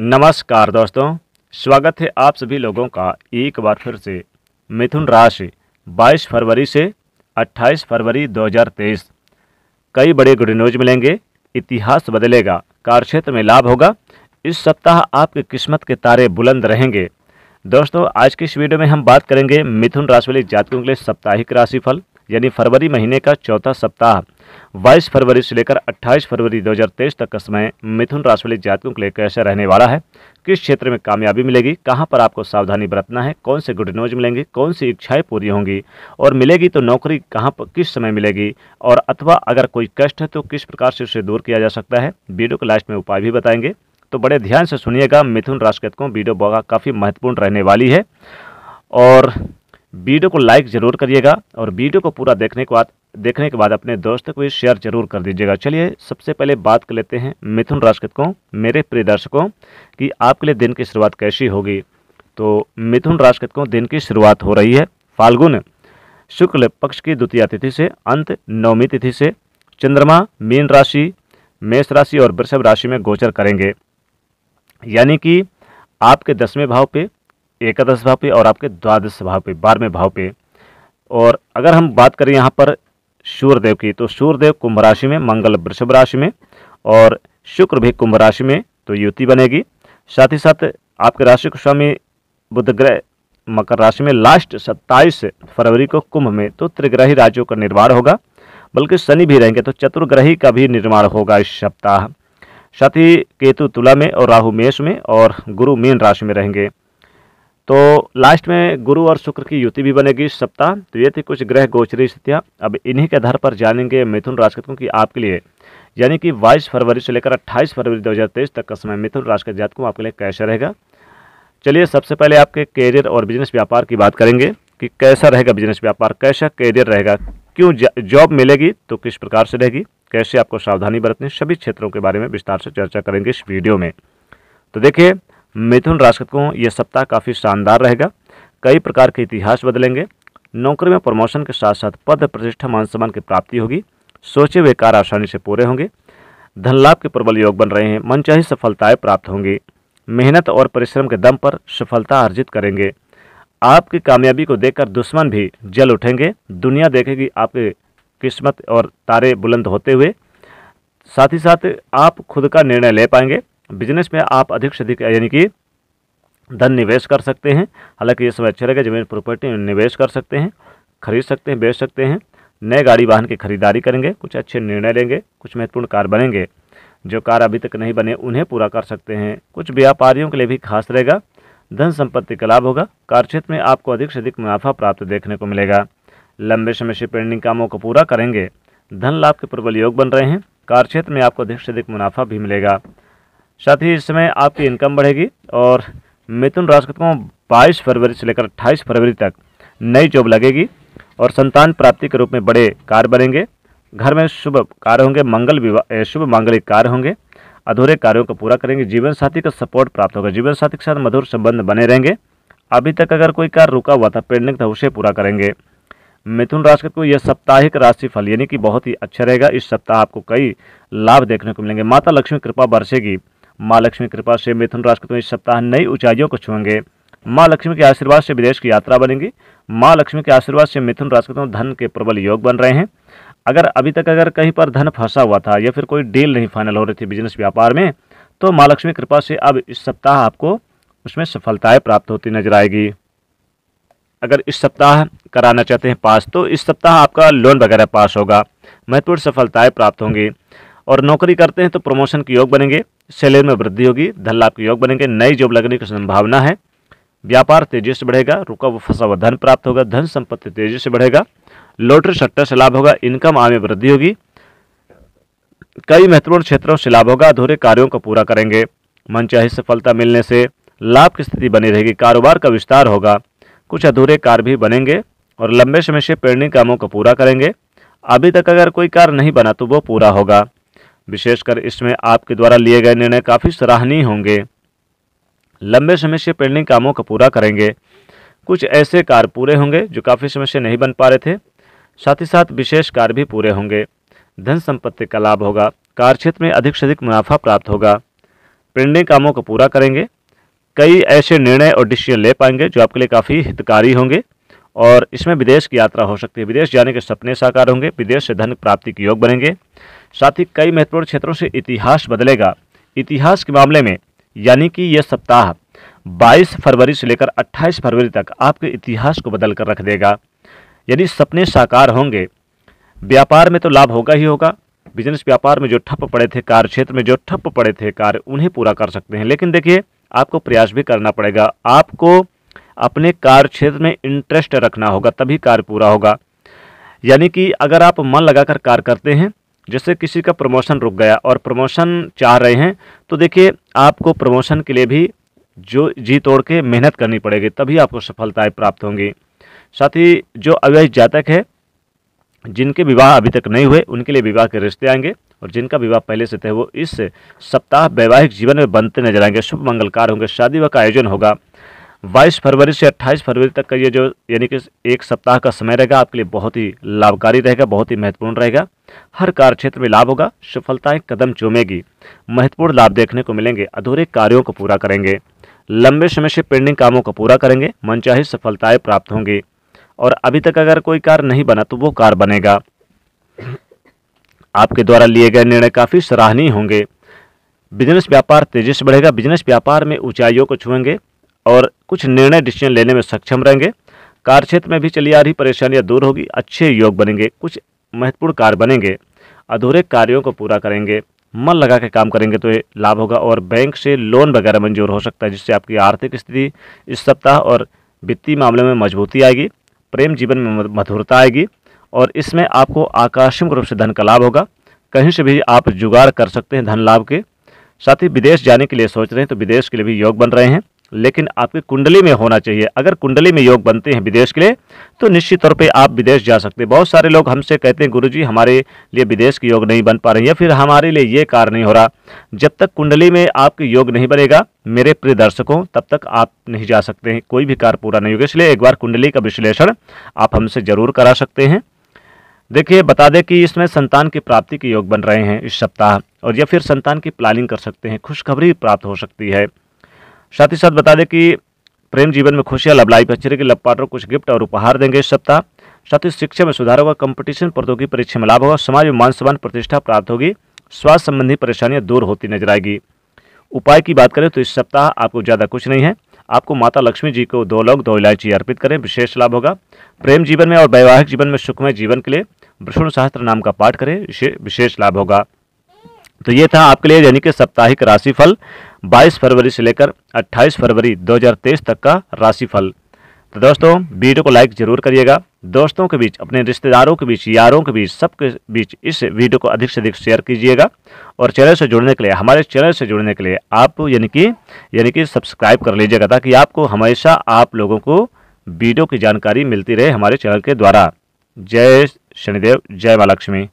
नमस्कार दोस्तों स्वागत है आप सभी लोगों का एक बार फिर से मिथुन राशि 22 फरवरी से 28 फरवरी 2023 कई बड़े गुड न्यूज मिलेंगे इतिहास बदलेगा कार्यक्षेत्र में लाभ होगा इस सप्ताह आपके किस्मत के तारे बुलंद रहेंगे दोस्तों आज की इस वीडियो में हम बात करेंगे मिथुन राशि वाले जातकों के लिए साप्ताहिक राशिफल यानी फरवरी महीने का चौथा सप्ताह 22 फरवरी से लेकर 28 फरवरी 2023 तक का समय मिथुन राशि वाले जातकों के लिए कैसा रहने वाला है किस क्षेत्र में कामयाबी मिलेगी कहां पर आपको सावधानी बरतना है कौन से गुड न्यूज मिलेंगे कौन सी इच्छाएं पूरी होंगी और मिलेगी तो नौकरी कहां पर किस समय मिलेगी और अथवा अगर कोई कष्ट है तो किस प्रकार से उसे दूर किया जा सकता है वीडियो के लास्ट में उपाय भी बताएंगे तो बड़े ध्यान से सुनिएगा मिथुन राशि को वीडियो बोगा काफ़ी महत्वपूर्ण रहने वाली है और वीडियो को लाइक ज़रूर करिएगा और वीडियो को पूरा देखने के बाद देखने के बाद अपने दोस्तों को भी शेयर जरूर कर दीजिएगा चलिए सबसे पहले बात कर लेते हैं मिथुन राशि को मेरे प्रिय दर्शकों कि आपके लिए दिन की शुरुआत कैसी होगी तो मिथुन राशि को दिन की शुरुआत हो रही है फाल्गुन शुक्ल पक्ष की द्वितीय तिथि से अंत नवमी तिथि से चंद्रमा मीन राशि मेष राशि और वृषभ राशि में गोचर करेंगे यानी कि आपके दसवें भाव पे एकादश भाव पे और आपके द्वादश भाव पे बारहवें भाव पे और अगर हम बात करें यहाँ पर सूर्यदेव की तो सूर्यदेव कुंभ राशि में मंगल वृषभ राशि में और शुक्र भी कुंभ राशि में तो युति बनेगी साथ ही साथ आपके राशि को स्वामी बुद्ध ग्रह मकर राशि में लास्ट 27 फरवरी को कुंभ में तो त्रिग्रही राज्यों का निर्माण होगा बल्कि शनि भी रहेंगे तो चतुर्ग्रही का भी निर्माण होगा इस सप्ताह साथ ही केतु तुला में और राहु मेष में और गुरु मीन राशि में रहेंगे तो लास्ट में गुरु और शुक्र की युति भी बनेगी इस सप्ताह तो ये थी कुछ ग्रह गोचरी स्थितियाँ अब इन्हीं के आधार पर जानेंगे मिथुन राशि की कि आपके लिए यानी कि बाईस फरवरी से लेकर अट्ठाईस फरवरी 2023 तक का समय मिथुन राशि के जातकों आपके लिए कैसा रहेगा चलिए सबसे पहले आपके कैरियर और बिजनेस व्यापार की बात करेंगे कि कैसा रहेगा बिजनेस व्यापार कैसा कैरियर रहेगा क्यों जॉब मिलेगी तो किस प्रकार से रहेगी कैसे आपको सावधानी बरतनी सभी क्षेत्रों के बारे में विस्तार से चर्चा करेंगे इस वीडियो में तो देखिए मिथुन राशि को यह सप्ताह काफ़ी शानदार रहेगा कई प्रकार के इतिहास बदलेंगे नौकरी में प्रमोशन के साथ साथ पद प्रतिष्ठा मान सम्मान की प्राप्ति होगी सोचे हुए कार्य आसानी से पूरे होंगे धन लाभ के प्रबल योग बन रहे हैं मनचाही सफलताएं प्राप्त होंगी मेहनत और परिश्रम के दम पर सफलता अर्जित करेंगे आपकी कामयाबी को देखकर दुश्मन भी जल उठेंगे दुनिया देखेगी आपके किस्मत और तारे बुलंद होते हुए साथ ही साथ आप खुद का निर्णय ले पाएंगे बिजनेस में आप अधिक से अधिक यानी कि धन निवेश कर सकते हैं हालांकि ये समय अच्छा रहेगा जमीन प्रॉपर्टी में निवेश कर सकते हैं खरीद सकते हैं बेच सकते हैं नए गाड़ी वाहन की खरीदारी करेंगे कुछ अच्छे निर्णय लेंगे कुछ महत्वपूर्ण कार बनेंगे जो कार अभी तक नहीं बने उन्हें पूरा कर सकते हैं कुछ व्यापारियों के लिए भी खास रहेगा धन संपत्ति का लाभ होगा कार्यक्षेत्र में आपको अधिक से अधिक मुनाफा प्राप्त देखने को मिलेगा लंबे समय से पेंडिंग कामों को पूरा करेंगे धन लाभ के प्रबल योग बन रहे हैं कार्यक्षेत्र में आपको अधिक से अधिक मुनाफा भी मिलेगा साथ ही इस समय आपकी इनकम बढ़ेगी और मिथुन राशि को 22 फरवरी से लेकर 28 फरवरी तक नई जॉब लगेगी और संतान प्राप्ति के रूप में बड़े कार्य बनेंगे घर में शुभ कार्य होंगे मंगल विवाह शुभ मांगलिक कार्य होंगे अधूरे कार्यों को पूरा करेंगे जीवन साथी का सपोर्ट प्राप्त होगा जीवन साथी के साथ मधुर संबंध बने रहेंगे अभी तक अगर कोई कार्य रुका हुआ था पेंडिंग था उसे पूरा करेंगे मिथुन राशि को यह साप्ताहिक राशि फल यानी कि बहुत ही अच्छा रहेगा इस सप्ताह आपको कई लाभ देखने को मिलेंगे माता लक्ष्मी कृपा बरसेगी माँ लक्ष्मी कृपा से मिथुन राशि के इस सप्ताह नई ऊंचाइयों को छुएंगे माँ लक्ष्मी के आशीर्वाद से विदेश की यात्रा बनेंगी माँ लक्ष्मी के आशीर्वाद से मिथुन राशि के धन के प्रबल योग बन रहे हैं अगर अभी तक अगर कहीं पर धन फंसा हुआ था या फिर कोई डील नहीं फाइनल हो रही थी बिजनेस व्यापार में तो माँ लक्ष्मी कृपा से अब इस सप्ताह आपको उसमें सफलताएँ प्राप्त होती नजर आएगी अगर इस सप्ताह कराना चाहते हैं पास तो इस सप्ताह आपका लोन वगैरह पास होगा महत्वपूर्ण सफलताएं प्राप्त होंगी और नौकरी करते हैं तो प्रमोशन के योग बनेंगे सैलरी में वृद्धि होगी धन लाभ के योग बनेंगे नई जॉब लगने की संभावना है व्यापार तेजी से बढ़ेगा रुका व फंसा हुआ धन प्राप्त होगा धन संपत्ति तेजी से बढ़ेगा लॉटरी सट्टा से लाभ होगा इनकम आय में वृद्धि होगी कई महत्वपूर्ण क्षेत्रों से लाभ होगा अधूरे कार्यों को पूरा करेंगे मनचाही सफलता मिलने से लाभ की स्थिति बनी रहेगी कारोबार का विस्तार होगा कुछ अधूरे कार्य भी बनेंगे और लंबे समय से प्रेरणी कामों को पूरा करेंगे अभी तक अगर कोई कार्य नहीं बना तो वो पूरा होगा विशेषकर इसमें आपके द्वारा लिए गए निर्णय काफ़ी सराहनीय होंगे लंबे समय से पेंडिंग कामों को पूरा करेंगे कुछ ऐसे कार्य पूरे होंगे जो काफ़ी समय से नहीं बन पा रहे थे साथ ही साथ विशेष कार्य भी पूरे होंगे धन संपत्ति का लाभ होगा क्षेत्र में अधिक से अधिक मुनाफा प्राप्त होगा पेंडिंग कामों को पूरा करेंगे कई ऐसे निर्णय और डिसीजन ले पाएंगे जो आपके लिए काफ़ी हितकारी होंगे और इसमें विदेश की यात्रा हो सकती है विदेश जाने के सपने साकार होंगे विदेश से धन प्राप्ति के योग बनेंगे साथ ही कई महत्वपूर्ण क्षेत्रों से इतिहास बदलेगा इतिहास के मामले में यानी कि यह सप्ताह 22 फरवरी से लेकर 28 फरवरी तक आपके इतिहास को बदल कर रख देगा यदि सपने साकार होंगे व्यापार में तो लाभ होगा ही होगा बिजनेस व्यापार में जो ठप पड़े थे कार्य क्षेत्र में जो ठप पड़े थे कार्य उन्हें पूरा कर सकते हैं लेकिन देखिए आपको प्रयास भी करना पड़ेगा आपको अपने कार्य क्षेत्र में इंटरेस्ट रखना होगा तभी कार्य पूरा होगा यानी कि अगर आप मन लगाकर कार्य करते हैं जैसे किसी का प्रमोशन रुक गया और प्रमोशन चाह रहे हैं तो देखिए आपको प्रमोशन के लिए भी जो जी तोड़ के मेहनत करनी पड़ेगी तभी आपको सफलताएँ प्राप्त होंगी साथ ही जो अवैध जातक है जिनके विवाह अभी तक नहीं हुए उनके लिए विवाह के रिश्ते आएंगे और जिनका विवाह पहले से थे वो इस सप्ताह वैवाहिक जीवन में बनते नजर आएंगे शुभ मंगलकार होंगे शादी का आयोजन होगा 22 फरवरी से 28 फरवरी तक का ये जो यानी कि एक सप्ताह का समय रहेगा आपके लिए बहुत ही लाभकारी रहेगा बहुत ही महत्वपूर्ण रहेगा हर कार्य क्षेत्र में लाभ होगा सफलताएं कदम चूमेगी महत्वपूर्ण लाभ देखने को मिलेंगे अधूरे कार्यों को पूरा करेंगे लंबे समय से पेंडिंग कामों को पूरा करेंगे मनचाही सफलताएँ प्राप्त होंगी और अभी तक अगर कोई कार नहीं बना तो वो कार बनेगा आपके द्वारा लिए गए निर्णय काफ़ी सराहनीय होंगे बिजनेस व्यापार तेजी से बढ़ेगा बिजनेस व्यापार में ऊंचाइयों को छुएंगे और कुछ निर्णय डिसीजन लेने में सक्षम रहेंगे कार्य क्षेत्र में भी चली आ रही परेशानियाँ दूर होगी अच्छे योग बनेंगे कुछ महत्वपूर्ण कार्य बनेंगे अधूरे कार्यों को पूरा करेंगे मन लगा के काम करेंगे तो ये लाभ होगा और बैंक से लोन वगैरह मंजूर हो सकता है जिससे आपकी आर्थिक स्थिति इस सप्ताह और वित्तीय मामले में मजबूती आएगी प्रेम जीवन में मधुरता आएगी और इसमें आपको आकस्मिक रूप से धन का लाभ होगा कहीं से भी आप जुगाड़ कर सकते हैं धन लाभ के साथ ही विदेश जाने के लिए सोच रहे हैं तो विदेश के लिए भी योग बन रहे हैं लेकिन आपकी कुंडली में होना चाहिए अगर कुंडली में योग बनते हैं विदेश के लिए तो निश्चित तौर पे आप विदेश जा सकते हैं बहुत सारे लोग हमसे कहते हैं गुरुजी हमारे लिए विदेश के योग नहीं बन पा रहे या फिर हमारे लिए ये कार्य नहीं हो रहा जब तक कुंडली में आपके योग नहीं बनेगा मेरे प्रिय दर्शकों तब तक आप नहीं जा सकते हैं कोई भी कार्य पूरा नहीं होगा इसलिए एक बार कुंडली का विश्लेषण आप हमसे ज़रूर करा सकते हैं देखिए बता दें कि इसमें संतान की प्राप्ति के योग बन रहे हैं इस सप्ताह और या फिर संतान की प्लानिंग कर सकते हैं खुशखबरी प्राप्त हो सकती है साथ ही साथ बता दें कि प्रेम जीवन में खुशियां लब लाइफ अच्छी रहेगी लव पार्टनर कुछ गिफ्ट और उपहार देंगे इस सप्ताह साथ ही शिक्षा में सुधार होगा कंपटीशन प्रतियोगी परीक्षा में लाभ होगा समाज में मान सम्मान प्रतिष्ठा प्राप्त होगी स्वास्थ्य संबंधी परेशानियां दूर होती नजर आएगी उपाय की बात करें तो इस सप्ताह आपको ज़्यादा कुछ नहीं है आपको माता लक्ष्मी जी को दो लोग दो इलायची अर्पित करें विशेष लाभ होगा प्रेम जीवन में और वैवाहिक जीवन में सुखमय जीवन के लिए विष्णु सहस्त्र नाम का पाठ करें विशेष लाभ होगा तो ये था आपके लिए यानी कि साप्ताहिक राशिफल 22 फरवरी से लेकर 28 फरवरी 2023 तक का राशिफल तो दोस्तों वीडियो को लाइक जरूर करिएगा दोस्तों के बीच अपने रिश्तेदारों के बीच यारों के बीच सबके बीच इस वीडियो को अधिक से अधिक शेयर कीजिएगा और चैनल से जुड़ने के लिए हमारे चैनल से जुड़ने के लिए आप यानी कि यानी कि सब्सक्राइब कर लीजिएगा ताकि आपको हमेशा आप लोगों को वीडियो की जानकारी मिलती रहे हमारे चैनल के द्वारा जय शनिदेव जय महालक्ष्मी